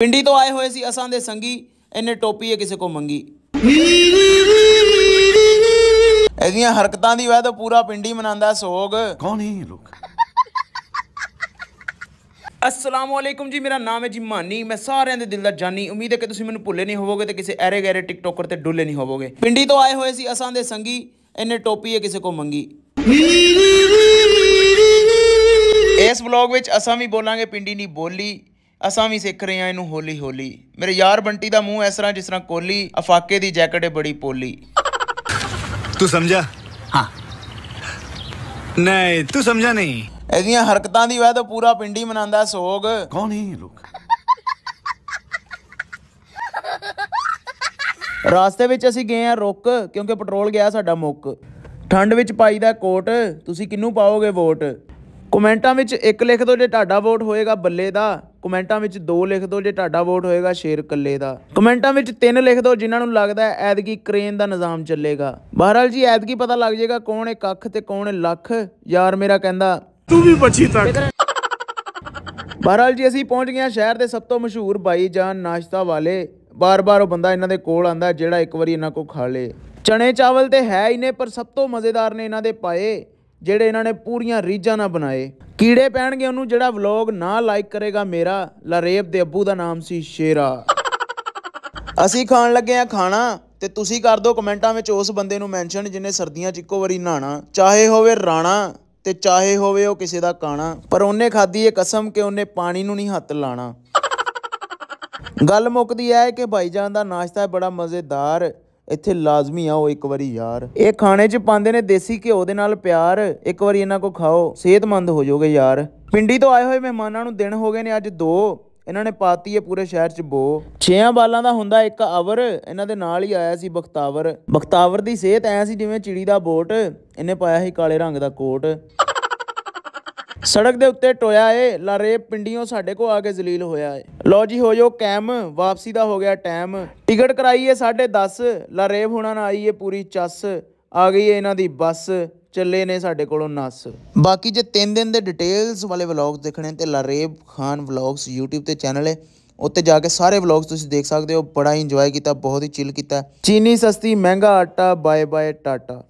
ਪਿੰਡੀ ਤੋਂ ਆਏ ਹੋਏ ਸੀ ਅਸਾਂ ਦੇ ਸੰਗੀ ਇਹਨੇ ਟੋਪੀ ਇਹ ਕਿਸੇ ਕੋ ਮੰਗੀ ਇਹਦੀਆਂ ਹਰਕਤਾਂ ਦੀ ਵਾਹ ਤਾਂ ਪੂਰਾ ਪਿੰਡੀ ਮਨਾਉਂਦਾ ਸੋਗ ਕੌਣ ਹੈ ਇਹ ਲੋਕ ਅਸਲਾਮ ਵਾਲੇਕਮ ਜੀ ਮੇਰਾ ਨਾਮ ਹੈ ਜੀ ਮਾਨੀ ਮੈਂ ਸਾਰਿਆਂ ਦੇ ਦਿਲ ਦਾ ਜਾਨੀ ਉਮੀਦ ਹੈ ਕਿ ਤੁਸੀਂ ਮੈਨੂੰ ਭੁੱਲੇ ਨਹੀਂ ਹੋਵੋਗੇ ਤੇ ਕਿਸੇ ਐਰੇ ਗੈਰੇ ਟਿਕਟੋਕਰ ਤੇ ਡੁੱਲੇ ਨਹੀਂ ਹੋਵੋਗੇ ਪਿੰਡੀ ਤੋਂ ਆਏ ਹੋਏ ਸੀ ਅਸਾਂ ਦੇ ਸੰਗੀ ਇਹਨੇ ਟੋਪੀ ਇਹ ਕਿਸੇ ਕੋ ਮੰਗੀ ਇਸ ਵਲੌਗ ਵਿੱਚ ਅਸਾਂ ਵੀ ਬੋਲਾਂਗੇ ਪਿੰਡੀ ਨਹੀਂ ਬੋਲੀ ਅਸਾਂ ਵੀ ਸਿੱਖ ਰਹੇ ਆ ਇਹਨੂੰ ਹੌਲੀ ਹੌਲੀ ਮੇਰੇ ਯਾਰ ਬੰਟੀ ਦਾ ਮੂੰਹ ਇਸ ਤਰ੍ਹਾਂ ਜਿਸ ਤਰ੍ਹਾਂ ਕੋਲੀ ਅਫਾਕੇ ਦੀ ਜੈਕਟ ਹੈ ਬੜੀ ਪੋਲੀ ਤੂੰ ਸਮਝਾ ਹਾਂ ਨਹੀਂ ਤੂੰ ਸਮਝਾ ਨਹੀਂ ਇਹਦੀਆਂ ਹਰਕਤਾਂ ਦੀ ਵਾਹ ਤਾਂ ਪੂਰਾ ਪਿੰਡੀ ਮਨਾਉਂਦਾ ਸੋਗ ਕੌਣ ਹੈ ਇਹ ਲੋਕ ਰਾਸਤੇ ਵਿੱਚ ਅਸੀਂ ਗਏ ਆ ਰੁੱਕ ਕਿਉਂਕਿ ਪੈਟਰੋਲ ਗਿਆ ਸਾਡਾ ਮੁੱਕ ਠੰਡ ਵਿੱਚ ਪਾਈਦਾ ਕੋਟ ਤੁਸੀਂ ਕਿੰਨੂ ਪਾਓਗੇ ਵੋਟ ਕਮੈਂਟਾਂ ਵਿੱਚ ਇੱਕ ਲਿਖ ਦਿਓ ਜੇ ਤੁਹਾਡਾ ਵੋਟ ਹੋਏਗਾ ਬੱਲੇ ਦਾ ਕਮੈਂਟਾਂ ਵਿੱਚ ਦੋ ਲਿਖ ਦਿਓ ਜੇ ਤੁਹਾਡਾ ਵੋਟ ਹੋਏਗਾ ਸ਼ੇਰ ਕੱਲੇ ਦਾ ਕਮੈਂਟਾਂ ਵਿੱਚ ਤਿੰਨ ਲਿਖ ਦਿਓ ਜਿਨ੍ਹਾਂ ਨੂੰ ਲੱਗਦਾ ਹੈ ਕੀ ਕ੍ਰੇਨ ਦਾ ਨਿਜ਼ਾਮ ਚੱਲੇਗਾ ਬਹਰਾਲ ਜੀ ਕੀ ਪਤਾ ਲੱਗ ਜਾਏਗਾ ਕੌਣ ਹੈ ਕੱਖ ਤੇ ਕੌਣ ਹੈ ਲੱਖ ਯਾਰ ਮੇਰਾ ਕਹਿੰਦਾ ਤੂੰ ਵੀ ਬੱਚੀ ਤੱਕ ਬਹਰਾਲ ਜੀ ਅਸੀਂ ਪਹੁੰਚ ਗਏ ਹਾਂ ਸ਼ਹਿਰ ਦੇ ਸਭ ਤੋਂ ਮਸ਼ਹੂਰ ਬਾਈ ਜਾਨ ਨਾਸ਼ਤਾ ਵਾਲੇ ਬਾਰ-ਬਾਰ ਉਹ ਬੰਦਾ ਇਹਨਾਂ ਦੇ ਕੋਲ ਆਂਦਾ ਜਿਹੜਾ ਇੱਕ ਵਾਰੀ ਇਹਨਾਂ ਕੋ ਖਾ ਲੇ ਚਣੇ ਚਾਵਲ ਤੇ ਹੈ ਹੀ ਨੇ ਪਰ ਸਭ ਤੋਂ ਮਜ਼ੇਦਾਰ ਨੇ ਇਹਨਾਂ ਦੇ ਪਾਏ ਜਿਹੜੇ ਇਹਨਾਂ ਨੇ ਪੂਰੀਆਂ ਰੀਜਾਂ ਨਾਲ ਬਣਾਏ ਕੀੜੇ ਪੈਣਗੇ ਉਹਨੂੰ ਜਿਹੜਾ ਵਲੌਗ ਨਾ ਲਾਈਕ ਕਰੇਗਾ ਮੇਰਾ ਲਰੇਬ ਦੇ ਅੱਬੂ ਦਾ ਨਾਮ ਸੀ ਸ਼ੇਰਾ ਅਸੀਂ ਖਾਣ ਲੱਗੇ ਆ ਖਾਣਾ ਤੇ ਤੁਸੀਂ ਕਰ ਦਿਓ ਕਮੈਂਟਾਂ ਵਿੱਚ ਉਸ ਬੰਦੇ ਨੂੰ ਮੈਂਸ਼ਨ ਜਿਨੇ ਸਰਦੀਆਂ 'ਚ ਇੱਕੋ ਵਾਰੀ ਨਹਾਣਾ ਚਾਹੇ ਹੋਵੇ ਰਾਣਾ ਤੇ ਚਾਹੇ ਹੋਵੇ ਉਹ ਕਿਸੇ ਦਾ ਕਾਣਾ ਪਰ ਉਹਨੇ ਖਾਦੀ ਇਹ ਕਸਮ ਕਿ ਉਹਨੇ ਪਾਣੀ ਨੂੰ ਨਹੀਂ ਹੱਥ ਲਾਣਾ ਗੱਲ ਮੁੱਕਦੀ ਹੈ ਕਿ ਭਾਈਜਾਨ ਦਾ ਨਾਸ਼ਤਾ ਬੜਾ ਮਜ਼ੇਦਾਰ ਇੱਥੇ ਲਾਜ਼ਮੀ ਆਓ ਇੱਕ ਵਾਰੀ ਯਾਰ ਇਹ ਖਾਣੇ 'ਚ ਪਾਉਂਦੇ ਨੇ ਦੇਸੀ ਘਿਓ ਦੇ ਨਾਲ ਪਿਆਰ ਇੱਕ ਵਾਰੀ ਇਹਨਾਂ ਕੋ ਖਾਓ ਸਿਹਤਮੰਦ ਹੋ ਜਾਓਗੇ ਯਾਰ ਪਿੰਡੀ ਤੋਂ ਆਏ ਹੋਏ ਮਹਿਮਾਨਾਂ ਨੂੰ ਦਿਨ ਹੋ ਗਏ ਨੇ ਅੱਜ 2 ਇਹਨਾਂ ਨੇ ਪਾਤੀ ਹੈ ਪੂਰੇ ਸ਼ਹਿਰ 'ਚ ਬੋ ਛੇਆਂ ਬਾਲਾਂ ਦਾ ਹੁੰਦਾ ਇੱਕ ਆਵਰ ਇਹਨਾਂ ਦੇ ਨਾਲ ਹੀ ਆਇਆ ਸੀ ਬਖਤਾਵਰ ਬਖਤਾਵਰ ਦੀ ਸਿਹਤ ਐ ਸੀ ਜਿਵੇਂ ਚਿੜੀ ਦਾ ਬੋਟ ਇਹਨੇ ਪਾਇਆ ਸੀ ਕਾਲੇ ਰੰਗ ਦਾ ਕੋਟ ਸੜਕ ਦੇ ਉੱਤੇ ਟੋਇਆ ਏ ਲਾਰੇ ਪਿੰਡੀਆਂ ਸਾਡੇ ਕੋ ਆ ਕੇ ਜ਼ਲੀਲ ਹੋਇਆ ਏ ਲੋ ਜੀ ਹੋ ਜੋ ਕੈਮ ਵਾਪਸੀ ਦਾ ਹੋ ਗਿਆ ਟਾਈਮ ਟਿਕਟ ਕਰਾਈ ਏ 10 ਲਾਰੇ ਹੁਣਾਂ ਨਾਲ ਆਈ ਏ ਪੂਰੀ ਚੱਸ ਆ ਗਈ ਏ ਇਹਨਾਂ ਦੀ ਬੱਸ ਚੱਲੇ ਨੇ ਸਾਡੇ ਕੋਲੋਂ ਨਸ ਬਾਕੀ ਜੇ 3 ਦਿਨ ਦੇ ਡਿਟੇਲਸ ਵਾਲੇ ਵਲੌਗਸ ਦੇਖਣੇ ਤੇ ਲਾਰੇਬ ਖਾਨ ਵਲੌਗਸ YouTube ਤੇ ਚੈਨਲ ਏ ਉੱਤੇ ਜਾ ਕੇ ਸਾਰੇ ਵਲੌਗਸ ਤੁਸੀਂ ਦੇਖ ਸਕਦੇ ਹੋ ਬੜਾ ਇੰਜੋਏ ਕੀਤਾ ਬਹੁਤ ਹੀ ਚਿਲ ਕੀਤਾ ਚੀਨੀ ਸਸਤੀ ਮਹਿੰਗਾ ਆਟਾ ਬਾਏ ਬਾਏ ਟਾਟਾ